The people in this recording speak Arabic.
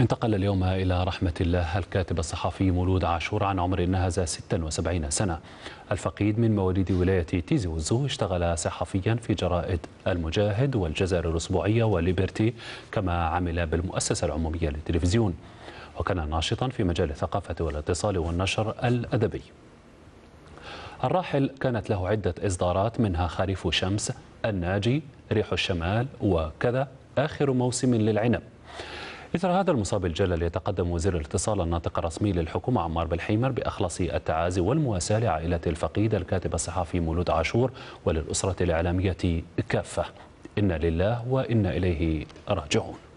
انتقل اليوم إلى رحمة الله الكاتب الصحفي مولود عاشور عن عمر نهز 76 سنة الفقيد من مواليد ولاية تيزي وزو اشتغل صحفيا في جرائد المجاهد والجزائر الأسبوعية وليبرتي كما عمل بالمؤسسة العمومية للتلفزيون وكان ناشطا في مجال الثقافة والاتصال والنشر الأدبي الراحل كانت له عدة إصدارات منها خريف شمس الناجي ريح الشمال وكذا آخر موسم للعنب إثر هذا المصاب الجلل يتقدم وزير الاتصال الناطق الرسمي للحكومة عمار بالحيمر بأخلص التعازي والمواساة لعائلة الفقيد الكاتب الصحفي مولود عاشور وللأسرة الإعلامية كافة إنا لله وإنا إليه راجعون